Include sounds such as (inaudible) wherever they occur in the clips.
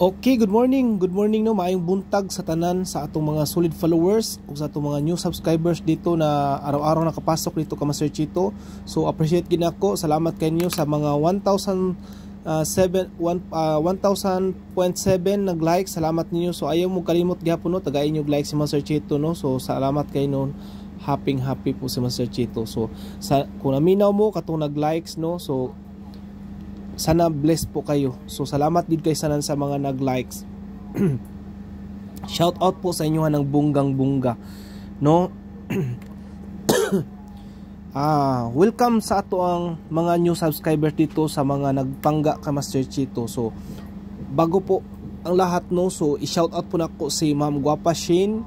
Okay, good morning. Good morning no, maayong buntag sa tanan sa atong mga solid followers ug sa atong mga new subscribers dito na araw-araw nakapasok dito ka Master Chito. So appreciate gid ako. Salamat kay niyo sa mga 1,000 Uh, 7 uh, 1000.7 nag-like. Salamat niyo. So ayaw mo kalimot gihapon no, tagain niyo like si Master Chito no. So salamat kay noon happy happy po si Master Chito. So sa, kung naminaw mo katong nag-likes no, so sana bless po kayo so salamat din kay sanan sa mga nag likes (clears throat) shout out po sa inyo ng bunggang bunga no (clears throat) ah welcome sa ato ang mga new subscriber dito sa mga nagpangga ka Master Chito so bago po ang lahat no so i-shout out po nako si Ma'am Guapa Shane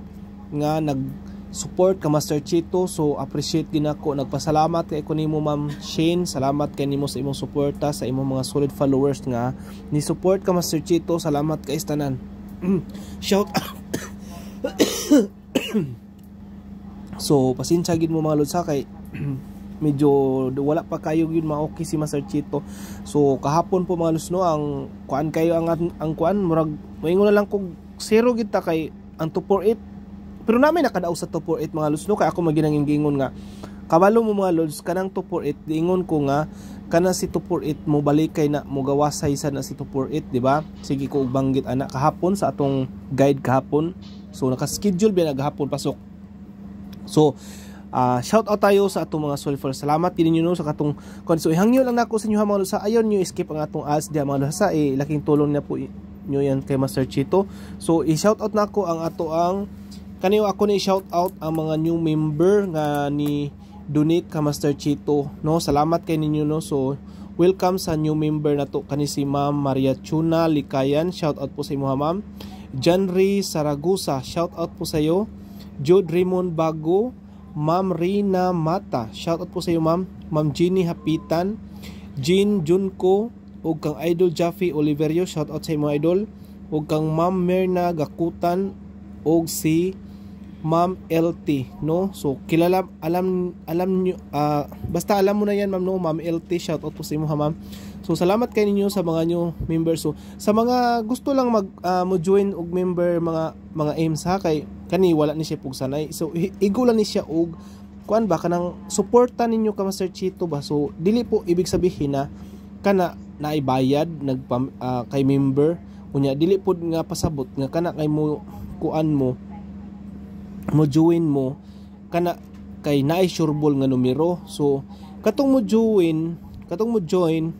nga nag support ka Master Chito so appreciate din ako nagpasalamat kay ko nimo Ma'am Shane salamat kay nimo sa imong suporta sa imong mga solid followers nga ni support ka Master Chito salamat kay istanan (clears throat) shout out (clears throat) so pasensya gid mo mga lodsa kay (clears throat) medyo wala pa kayo yun maoki si Master Chito so kahapon po mga no ang kuan kayo ang ang kuan murag moingon na lang kog zero kita kay ang 248 pero namin nakadaog sa 248 mga lods no kay ako maginang yung gingon nga kawalo mo mga lods kanang 248 diingon ko nga kana si 248 mo balikay na mo gawasay sa na si 248 di ba? Sige ko banggit ana kahapon sa atong guide kahapon. So naka-schedule biya naghapon pasok. So uh, ah, shout out tayo sa atong mga soul for salamat din no sa katong konso ihangyo lang nako sa inyo ha mga sa ayon niyo escape ang atong as di mga sa eh, laking tulong na po niyo yan kay Master Chito so i shout out nako ang ato ang Kaniyo ako ni shout out ang mga new member nga ni donate ka Master Chito, no? Salamat kay ninyo no. So welcome sa new member na to kani si Ma'am Maria Chuna Likayan. Shout out po sa imo ma'am. Janry Saragusa, shout out po sa iyo. Jod Raymond Bago, Ma'am Rina Mata, shout out po sa iyo ma'am. Ma'am Jenny Hapitan, Jean Junko, ug kang idol Jaffe Oliverio, shout out sa imo idol. Ug kang Ma'am Merna Gakutan, ug si Ma'am LT, no? So kilala alam alam niyo uh, ah, basta alam mo na 'yan, Ma'am, no? Ma'am LT, shout out po sa imo ha, Ma'am. So salamat kay ninyo sa mga nyo members. So sa mga gusto lang mag uh, ah, mo join og member mga mga aims ha kay kani wala ni siya pug sanay. So igulan ni siya og kuan ba kanang suporta ninyo ka Master Chito ba. So dili po ibig sabihin na kana naibayad nag uh, ah, kay member unya dili pod nga pasabot nga kana kay mo kuan mo mo join mo kana kay naay sureball nga numero so katong mo join katong mo join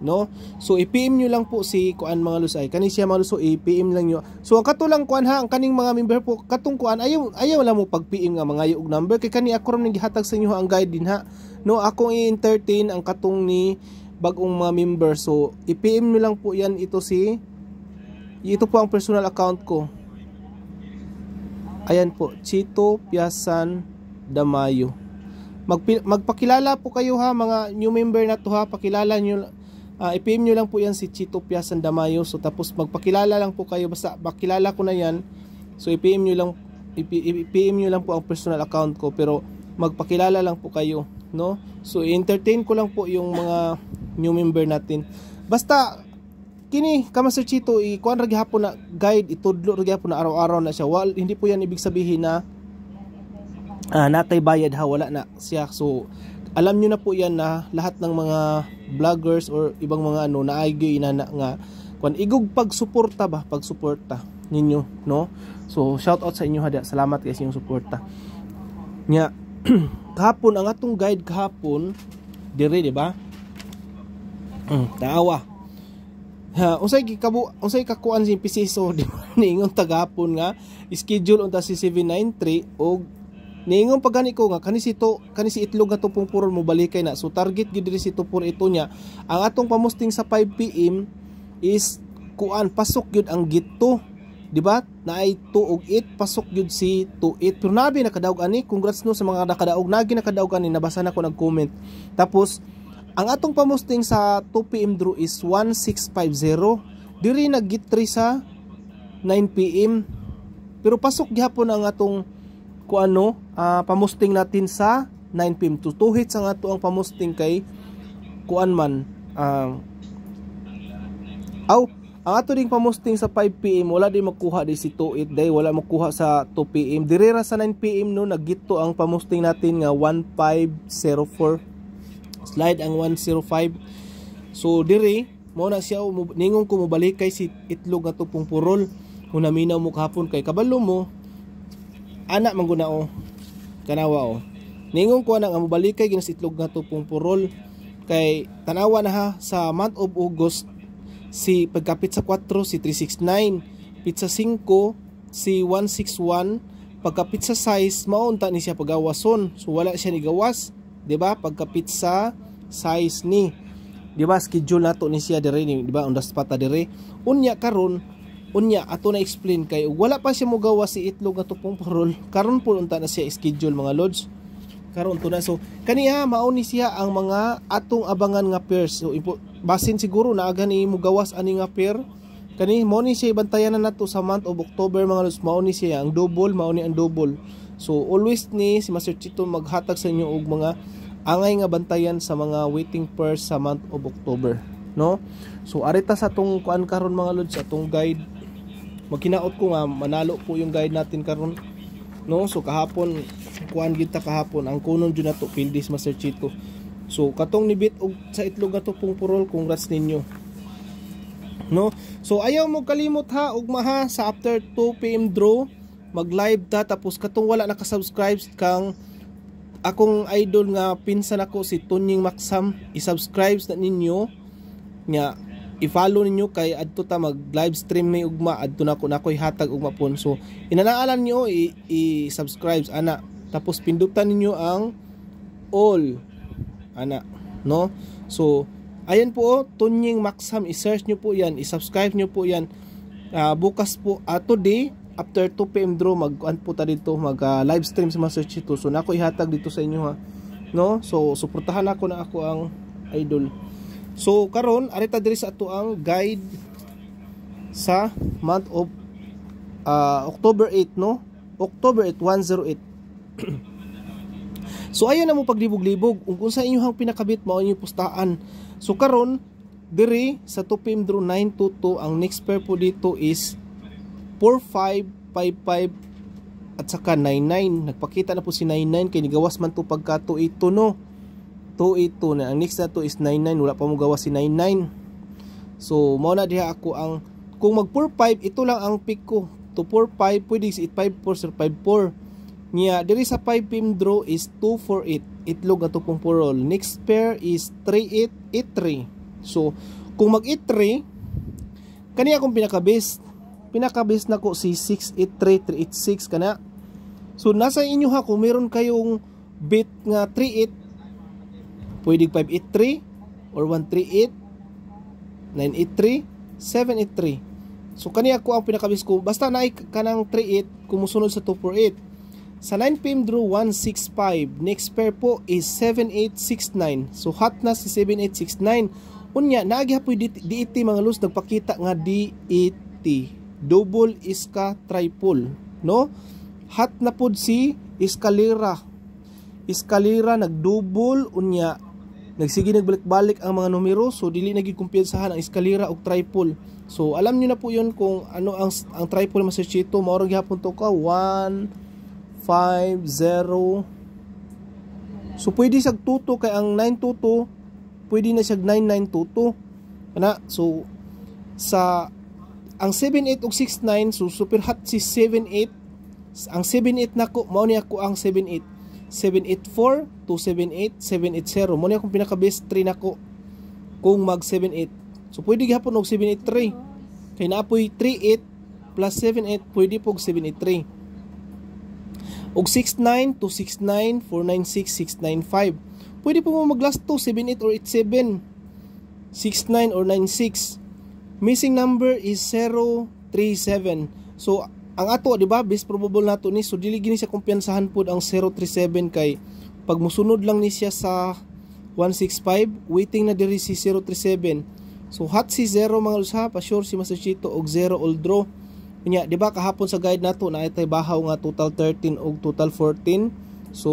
no so i-PM nyo lang po si kuan mga lusay kani siya mga luso i-PM lang nyo so ang katulang kuan ha ang kaning mga member po katong kuan ayaw ayaw lang mo pag-PM nga mga yog number kay kani ako ron gihatag sa inyo ang guide din ha no akong i-entertain ang katong ni bagong mga member so i-PM nyo lang po yan ito si ito po ang personal account ko Ayan po, Chito Piasan Damayo. magpakilala po kayo ha mga new member na to ha. Pakilala nyo, uh, ah, ipm nyo lang po yan si Chito Piasan Damayo. So tapos magpakilala lang po kayo. Basta makilala ko na yan. So ipm nyo lang, ip- ipm nyo lang po ang personal account ko. Pero magpakilala lang po kayo. No? So entertain ko lang po yung mga new member natin. Basta kini kama Master Chito ikuan ra gihapon na guide itudlo ra gihapon na araw-araw na siya wal hindi po yan ibig sabihin na uh, natay bayad ha wala na siya so alam niyo na po yan na lahat ng mga vloggers or ibang mga ano na ayoy na, na nga kung igog pagsuporta ba pagsuporta ninyo no so shout out sa inyo hada salamat guys yung suporta nya (clears throat) kahapon ang atong guide kahapon dire di ba mm, taawa Uh, unsay gikabu unsay kakuan si Pisiso (laughs) di ba ningon tagapon nga schedule unta si 793 og ningon pagani ko nga kanisito kanisi itlog nga tupong puron mo balikay na so target gid diri si tupor ito niya ang atong pamusting sa 5 pm is kuan pasok gyud ang gito di ba na ay 2 og 8 pasok gyud si 28 pero nabi nakadaog ani congrats no sa mga nakadaog nagi nakadaog ani nabasa na ko nag comment tapos ang atong pamusting sa 2pm draw is 1650. Diri nagitri sa 9pm. Pero pasok gihapon ang atong kuano uh, ah, pamusting natin sa 9pm. Tutuhit sa ato ang pamusting kay kuan man. Uh, aw, ang ato ding pamusting sa 5pm wala di makuha di si 28 day wala makuha sa 2pm ra sa 9pm no nagito ang pamusting natin nga 1504 slide ang 105 so diri mo na siya ningong ko mobalik kay si itlog nga tupong purol kung naminaw mo kahapon kay kabalo mo anak manggunao kanawa o ningong ko na nga mobalik kay ginas itlog nga tupong purol kay tanawa na ha sa month of August si pagkapit sa 4 si 369 pizza 5 si 161 pagkapit sa size maunta ni siya pagawason so wala siya ni gawas 'di ba? Pagkapit sa size ni. 'Di ba schedule nato ni siya dire ni, 'di ba? Undas pata dire. Unya karon unya ato na explain kay wala pa siya mogawa si itlog nga tupong parol. Karon po unta na siya schedule mga lords. Karon to na so kaniha mao ni siya ang mga atong abangan nga pairs. So ipo, basin siguro na aga ni mogawas ani nga pair kani mo ni siya bantayan na nato sa month of October mga lords mao ni siya ang double mao ni ang double so always ni si Master Chito maghatag sa inyo og mga angay nga bantayan sa mga waiting pairs sa month of October no so arita sa tong kuan karon mga lord sa tong guide magkinaot ko nga manalo po yung guide natin karon no so kahapon kuan gid kahapon ang kunon jud nato Pildis Master Chito so katong nibit og sa itlog ato pong purol congrats ninyo no so ayaw mo kalimot ha ugma ha sa after 2 pm draw mag live ta tapos katong wala naka-subscribe kang akong idol nga pinsan ako si Tunying Maxam i-subscribe na ninyo nga i-follow ninyo kay adto ta mag live stream may ugma adto na ko na koy hatag ugma pon so inanaalan niyo i-subscribe ana tapos pindutan ninyo ang all ana no so ayan po oh, Tunying Maxam i-search niyo po yan i-subscribe niyo po yan uh, bukas po ato di after 2 pm draw mag an po ta dito mag uh, live stream sa Master Chito so nako ihatag dito sa inyo ha no so suportahan ako na ako ang idol so karon arita diri sa ato ang guide sa month of uh, October 8 no October 8 108 (clears throat) So ayan na mo paglibog-libog ung inyo ang pinakabit mao inyo pustaan. So karon diri sa 2 PM draw 922 ang next pair po dito is 4555 at saka 99. Nagpakita na po si 99 kay nigawas man to pagka 282 no. 282 na. Ang next na to is 99. Wala pa mo gawas si 99. So mao na diha ako ang kung mag 45 ito lang ang pick ko. To 45 pwede si 854 sir 54. Niya diri sa 5 pim draw is 248. Itlog ato pong purol. Next pair is 3883. So kung mag 83 kani akong pinaka best pinakabis na ko si 683386 kana so nasa inyo ha kung meron kayong bit nga 38 pwede 583 or 138 983 783 so kani ako ang pinakabis ko basta na kanang 38 kumusunod sa 248 sa 9pm draw 165 next pair po is 7869 so hot na si 7869 unya naagi hapoy DET mga lus, nagpakita nga DET double iska triple no hat na pud si eskalera eskalera nagdouble unya nagsige nagbalik-balik ang mga numero so dili na gid ang eskalera og triple so alam niyo na po yon kung ano ang ang triple masachito mao ra gihapon to ka 1 5 0 so pwede siyag tuto kay ang 922 pwede na sag 9922 ana so sa ang 78 ug 69 susupirhat si 78. Ang 78 nako mao ni ako ang 78. 784 to 78, 780. Muna akong pinaka-best 3 nako kung mag 78. So pwede gihapon og 783. Kay naapoy 38 plus 78 pwede pog 783. Og 69 to 69, 496, 695. Pwede po mo maglast last 78 or 87. 69 or 96 missing number is 037 so ang ato di ba best probable nato ni so dili gini sa kumpiyansahan pud ang 037 kay pag musunod lang ni siya sa 165 waiting na diri si 037 so hot si 0 mga usa pa sure si Master og 0 all draw Unya, di ba kahapon sa guide nato na itay bahaw nga total 13 og total 14. So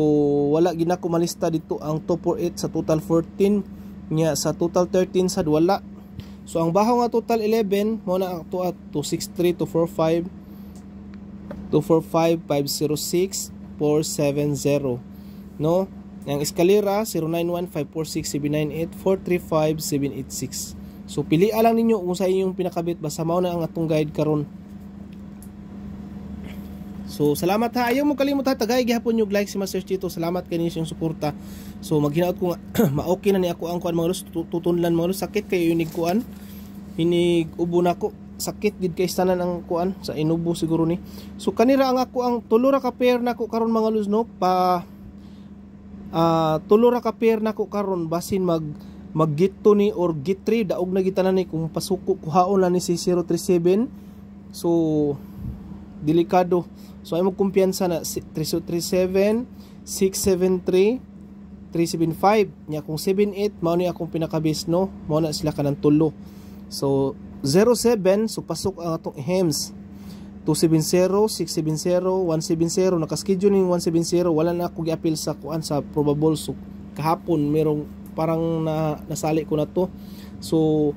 wala gina ko malista dito ang top 8 sa total 14 nya sa total 13 sad wala So ang baho nga total 11 mo na ato at 263 245 245 506 470 no ang eskalera 09154679843586 so pili lang ninyo kung sa inyong pinakabit basta mao na ang atong guide karon So salamat ha. Ayaw mo kalimot Tagay gihapon yung like si Master Chito. Salamat kay ninyo yung suporta. So maghinaot ko nga (clears throat) maokay na ni ako ang kuan mga los tutunlan mga los sakit kay inig kuan. Inig ubo na ko. Sakit gid kay tanan ang kuan sa inubo siguro ni. So kanira ang ako ang tulo ra ka pair nako karon mga los no pa uh, ah, tulo ra ka pair nako karon basin mag maggito ni or gitri daog na gitanan ni kung pasuko kuhaon na ni si 037. So delikado so ay mo kumpiyansa na 337 673 375 nya kung 78 mao ni akong pinakabis no mao na sila kanang tulo so 07 so pasok ang atong hems 270, 670, 170 nakaschedule ning 170 wala na ako giapil sa kuan sa probable so kahapon merong parang na, nasali ko na to so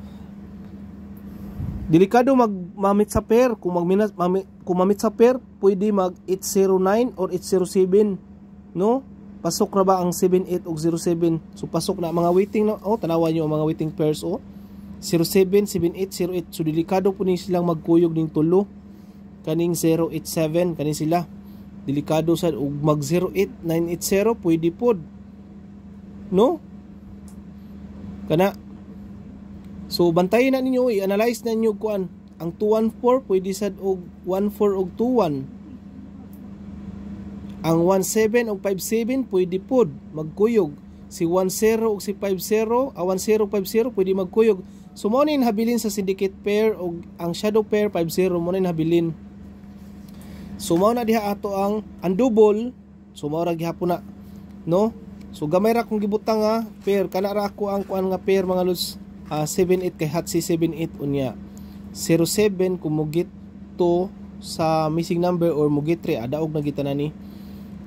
Delikado magmamit sa pair. Kung, magminas, mami, kung mamit sa pair, pwede mag 809 or 807. No? Pasok ra ba ang 78 o 07? So pasok na mga waiting na. Oh, tanawan niyo ang mga waiting pairs. Oh. 07, 7808 So delikado po ni silang magkuyog ning tulo. Kaning 087, kaning sila. Delikado sa og mag 08980 pwede pod. No? Kana So bantayan na ninyo, i-analyze na ninyo kuan. Ang 214 pwede sad og 14 og 21. Ang 17 og 57 pwede pud magkuyog. Si 10 og si 50, ah, 1050 pwede magkuyog. So mo nin habilin sa syndicate pair og ang shadow pair 50 mo ni habilin. So mao na diha ato ang undouble. So mao ra gihapon na no. So gamay ra kong gibutang ha ah, pair kana ra ako ang kuan nga pair mga lods uh, ah, 78 kay hat si 78 unya 07 kung mugit to sa missing number or mugit 3 adaog ah, na gitana ni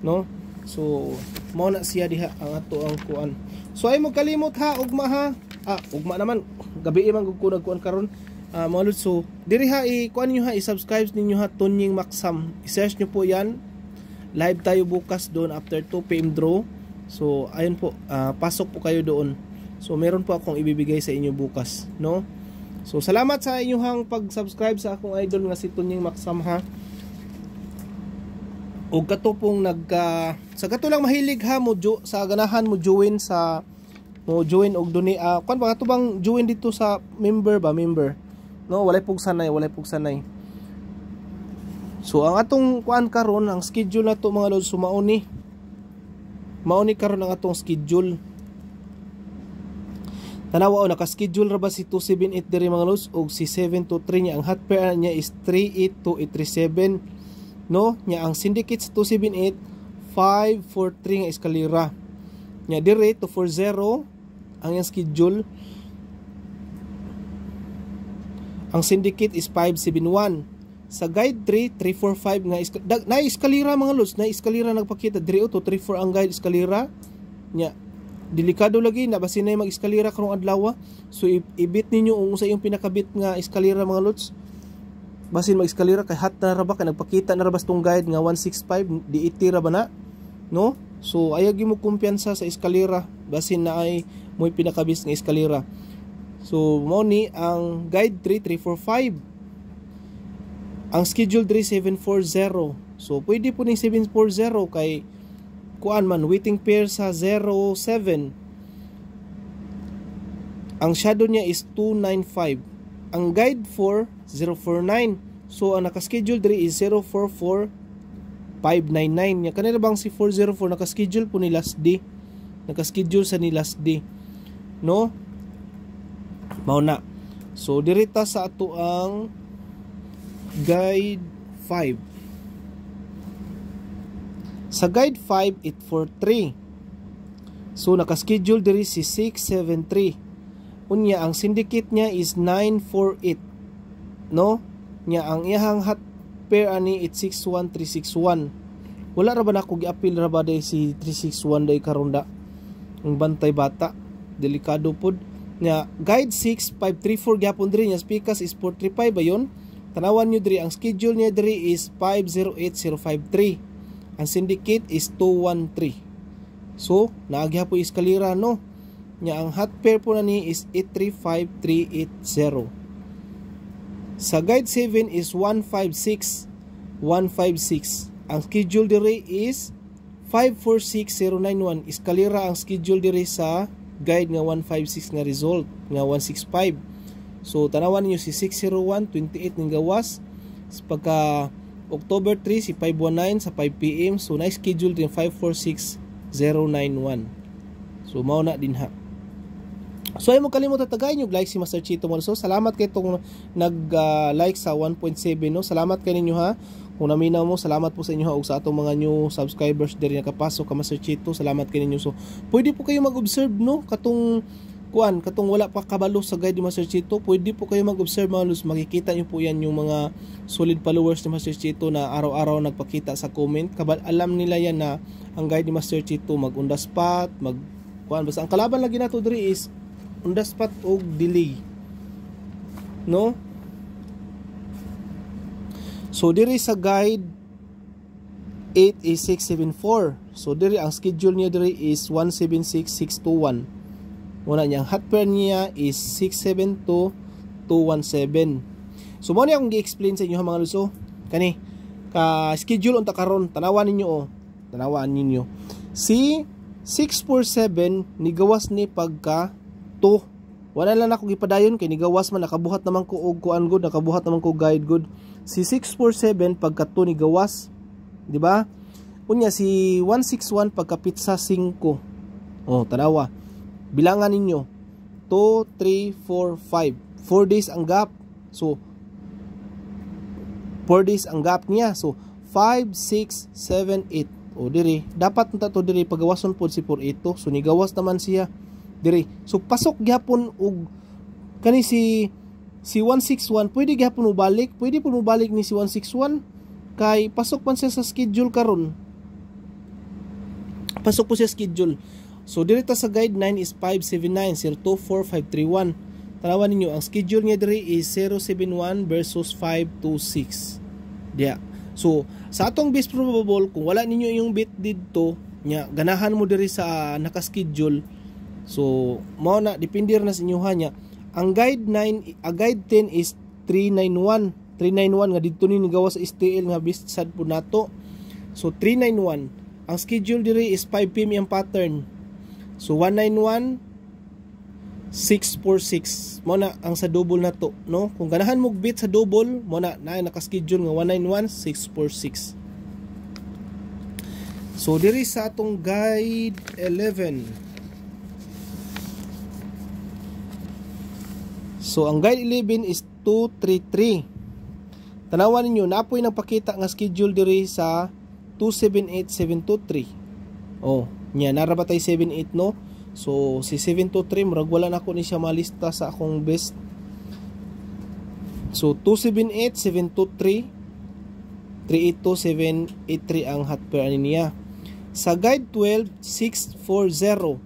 no so mao na siya diha ang ato ang kuan so ay mo kalimot ha ugma ha ah ugma naman gabi man gud ko nagkuan karon uh, ah, mga Lord. So, diri ha, i-kuan nyo ha, i-subscribe ninyo ha, Tonying Maxam. I-search niyo po yan. Live tayo bukas doon after 2pm draw. So, ayun po, uh, pasok po kayo doon. So meron po akong ibibigay sa inyo bukas, no? So salamat sa inyong pag-subscribe sa akong idol nga si Tunying Maksam ha. O kato pong nagka sa kato lang mahilig ha mo jo, sa ganahan mo join sa mo join og duni uh, ah, kan ba kato bang join dito sa member ba member. No, walay pug sanay, walay pug sanay. So ang atong kuan karon ang schedule nato mga lord sumaoni. Mauni karon ang atong schedule Tanawa o nakaschedule ra ba si 278 diri mga lods og si 723 niya ang hot pair niya is 382837 no niya ang syndicate 278 543 nga eskalera. Niya dire 240 ang yung schedule. Ang syndicate is 571. Sa guide 3, 345 nga iska, na eskalera mga lods, na eskalera nagpakita diri o 234 ang guide eskalera niya delikado lagi na basi nay mag-eskalera karong adlaw. Ah. So ibit ninyo ang usa yung pinakabit nga eskalera mga lods. Basin mag-eskalera kay hat na ra kay nagpakita na ra tong guide nga 165 di itira ba na no? So ayag mo kumpiyansa sa eskalera basin na ay moy pinakabis nga eskalera. So mo ni ang guide 3345. Ang schedule 3740. So pwede po ni 740 kay kuan man waiting pair sa 07 ang shadow niya is 295 ang guide for 049 so ang naka-schedule diri is 044 599 niya kanila bang si 404 naka-schedule po ni last day naka-schedule sa ni last day no mao na so dirita sa ato ang guide 5 sa guide 5843 it for 3. So nakaschedule diri si 673. Unya ang syndicate niya is 948. No? niya ang iyang hot pair ani it 61361. Wala ra ba nako giapil ra ba day si 361 day karunda Ang bantay bata. Delikado pud. niya guide 6534 gyapon diri niya speakers is 435 ba yon? Tanawan niyo diri ang schedule niya diri is 508053. Ang syndicate is 213. So, naagya po iskalira no. Nya ang hot pair po na ni is 835380. Sa guide 7 is 156 156. Ang schedule dire is 546091. Iskalira ang schedule dire sa guide nga 156 nga result nga 165. So tanawan niyo si 60128 ning gawas pagka October 3 si 519 sa 5pm so nice schedule din 546091 so mao na din ha So ay mo kalimutan tagayin yung like si Master Chito Morso. Salamat kay tong nag-like uh, sa 1.7 no. Salamat kay ninyo ha. Kung naminaw mo, salamat po sa inyo ha. O sa atong mga new subscribers diri nakapasok ka Master Chito. Salamat kay ninyo. So pwede po kayo mag-observe no katong kuan katong wala pa kabalo sa guide ni Master Chito, pwede po kayo mag-observe mga lods. Makikita niyo po yan yung mga solid followers ni Master Chito na araw-araw nagpakita sa comment. Kabal alam nila yan na ang guide ni Master Chito mag undaspat mag kuan basta ang kalaban lagi nato diri is undaspat pat delay. No? So diri sa guide 8 is 674. So diri ang schedule niya diri is 176621. Muna niyang hotware niya is 672-217. So mo akong gi-explain sa inyo ha mga Lods oh. Kani ka schedule unta karon tanawan ninyo oh. Tanawan ninyo. Si 647 nigawas ni pagka 2. Wala lang ako gipadayon kay nigawas man nakabuhat naman ko og kuan good, nakabuhat naman ko guide good. Si 647 pagka 2 nigawas, di ba? Unya si 161 pagka pizza 5. Oh, tanawa bilangan ninyo 2, 3, 4, 5 4 days ang gap so 4 days ang gap niya so 5, 6, 7, 8 o diri dapat nta to diri pagawason po si 4, 8 to so nigawas naman siya diri so pasok gihapon og kani si si 161 pwede gihapon mo pwede po mo ni si 161 kay pasok man siya sa schedule karon pasok po siya sa schedule So diri sa guide 9 is 579-024-531. Tanawan ninyo, ang schedule niya diri is 071 versus 526. Diya. So sa atong best probable, kung wala ninyo yung bit dito, nya, ganahan mo diri sa ah, naka-schedule So mao na depende na sa inyo niya. Ang guide 9, a guide 10 is 391. 391 nga dito ni nagawa sa STL nga bisad po nato. So 391. Ang schedule diri is 5 pm ang pattern. So 191 646 mo na ang sa double na to no kung ganahan mo bit sa double mo na na naka-schedule nga 191 646 So diri sa atong guide 11 So ang guide 11 is 233 Tanawa ninyo napoy nang pakita nga schedule diri sa 278723 Oh niya narabatay 78 no so si 723 murag wala na ko ni siya malista sa akong best so 278 723 382 783 ang hot pair niya sa guide 12 640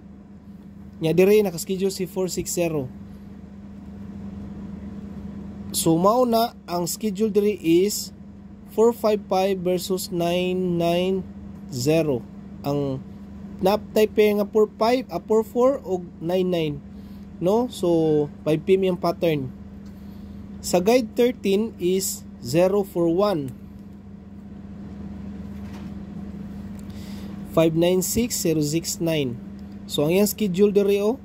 nya dire nakaschedule si 460 so mao na ang schedule dire is 455 versus 990 ang nap type nga 45 a 44 og 99 No? So, 5pm yung pattern. Sa guide 13 is 041. 596069 So, ang yung schedule diri o,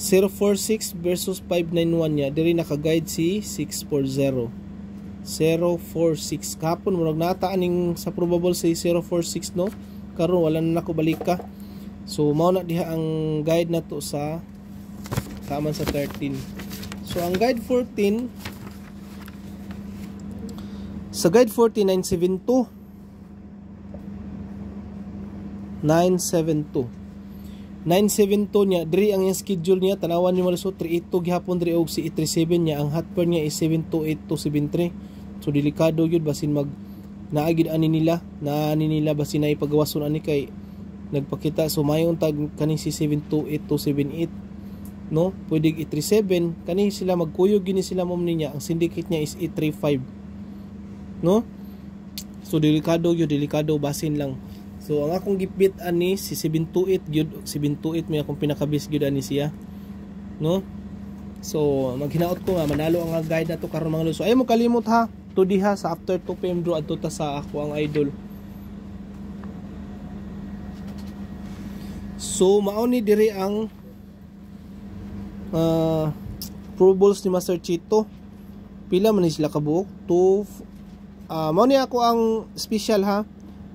046 versus 591 niya diri naka-guide si 640 046 kapon murag nata aning sa probable si 046 no karon wala na ako balik ka so mao na diha ang guide nato sa taman sa 13 so ang guide 14 sa guide 14972 972 972 niya diri ang schedule niya tanawan niyo malusot 382 gihapon diri og si 37 niya ang hotburn niya is 728 so delikado gyud basin mag naagid ani nila na ani nila ba sinay pagawason ani kay nagpakita so may tag kaning si 728278 no pwedeng i37 kani sila magkuyog gini sila mom niya ang syndicate niya is 835 no so delikado yo delikado basin lang so ang akong gibit ani si 728 gyud 728 may akong pinakabis gyud ani siya no so maghinaot ko nga manalo ang guide na to karon mga luso ay mo kalimot ha to diha sa after 2 pm draw adto ta sa ako ang idol so mao ni diri ang uh, pro balls ni Master Chito pila man sila kabuok 2 uh, ah, mao ni ako ang special ha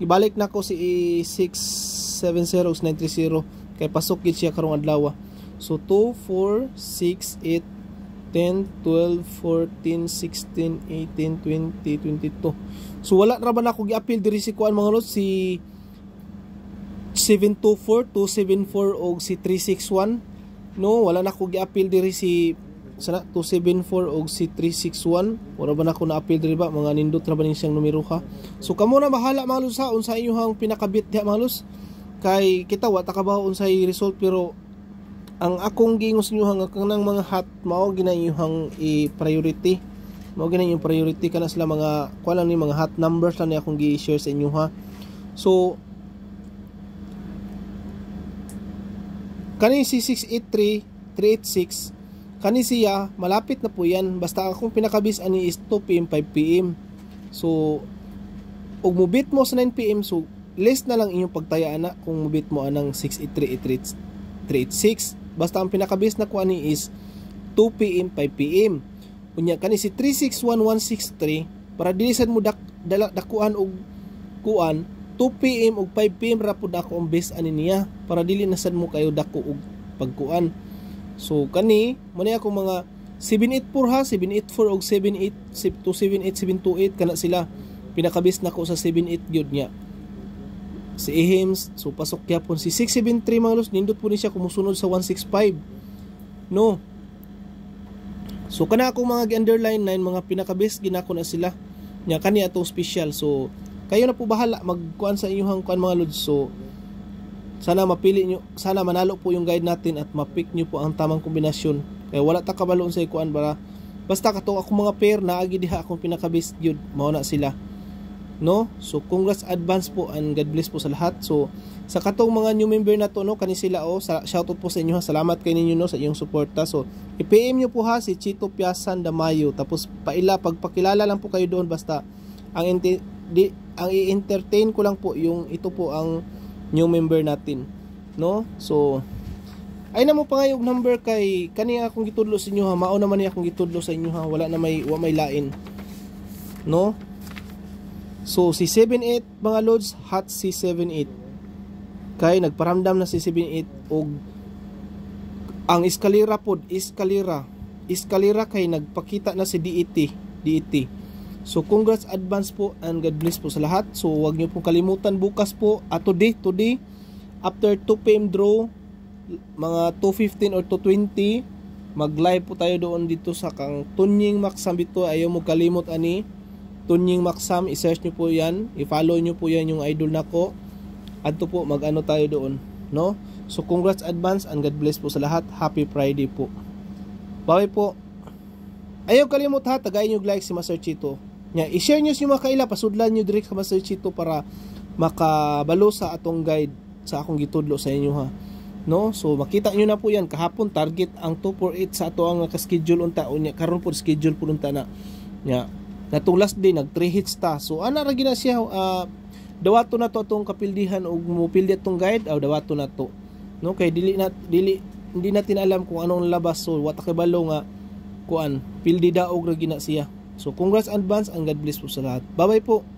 ibalik na ko si 670 kay pasok gid siya karong adlaw so 2 4 6 8 10, 12, 14, 16, 18, 20, 22. So wala ra na ako gi-appeal diri si kuan mga lods si 724, 274 og si 361. No, wala na ako gi-appeal diri si sana 274 og si 361. Wala ba na ako na-appeal diri ba mga nindot ra ba ning siyang numero ha. So kamo na bahala mga lods ha unsa hang pinakabit diha mga lods. Kay kita wa ta kabaw unsay result pero ang akong gingos nyo hanga kanang mga hot mao ginayuhang i-priority mao ginay yung priority kana sila mga kuan lang ni mga hot numbers lang ni akong gi-share sa inyo ha so kani si 683 386 kani siya malapit na po yan basta akong pinakabis ani is 2 pm 5 pm so og mubit mo sa 9 pm so less na lang inyong pagtayaan na kung mubit mo anang 683 386 Basta ang pinakabis na kuan ni is 2 PM 5 PM. Unya kani si 361163 para dili sad mo dak, dala, dakuan og kuan 2 PM og 5 PM ra pud ako ang base ani niya para dili nasad mo kayo dako og pagkuan. So kani mo ako mga 784 ha 784 og 78 78728 kana sila pinakabis nako sa 78 gyud niya si Ihims so pasok kya po si 673 mga los nindot po ni siya kumusunod sa 165 no so kana ako mga underline nine mga pinaka best ginako na sila nya kani atong special so kayo na po bahala magkuan sa inyong kuan mga lods so sana mapili nyo sana manalo po yung guide natin at mapick nyo po ang tamang kombinasyon kaya eh, wala ta kabaloon sa kuan bara basta katong ako mga pair na agi diha akong pinaka best gyud mao na sila no so congrats advance po and God bless po sa lahat so sa katong mga new member na to no kani sila oh shout out po sa inyo ha salamat kay ninyo no sa inyong suporta so i-PM niyo po ha si Chito Piasan Damayo tapos paila pagpakilala lang po kayo doon basta ang di, ang i-entertain ko lang po yung ito po ang new member natin no so ay na mo pa nga yung number kay kani akong gitudlo sa inyo ha mao naman ni akong gitudlo sa inyo ha wala na may wa may lain no So, si 7.8 mga lords hot si 7.8. Kay nagparamdam na si 7.8 og ang eskalera pod, eskalera. Eskalera kay nagpakita na si DET, DET. So, congrats advance po and God bless po sa lahat. So, wag niyo po kalimutan bukas po at ah, today, today after 2 pm draw mga 2.15 or 2.20 mag live po tayo doon dito sa kang Tunying Maksambito ayaw mo kalimot ani Tunying Maksam, i-search nyo po yan. I-follow nyo po yan yung idol na ko. At po, mag-ano tayo doon. No? So, congrats advance and God bless po sa lahat. Happy Friday po. Bye po. Ayaw kalimot ha, tagayin yung like si Master Chito. Nya, i-share nyo sa mga kaila, pasudlan nyo direct sa Master Chito para makabalo sa atong guide sa akong gitudlo sa inyo ha no so makita niyo na po yan kahapon target ang 248 sa ato ang naka-schedule unta unya karon po schedule po unta na nya natulas din nag 3 hits ta so ana ra gina siya uh, dawato na to atong kapildihan og mopildi atong guide aw dawato na to no kay dili na dili hindi natin alam kung anong labas so wa takibalo nga kuan pildi daog ra gina siya so congrats advance and God bless po sa lahat bye bye po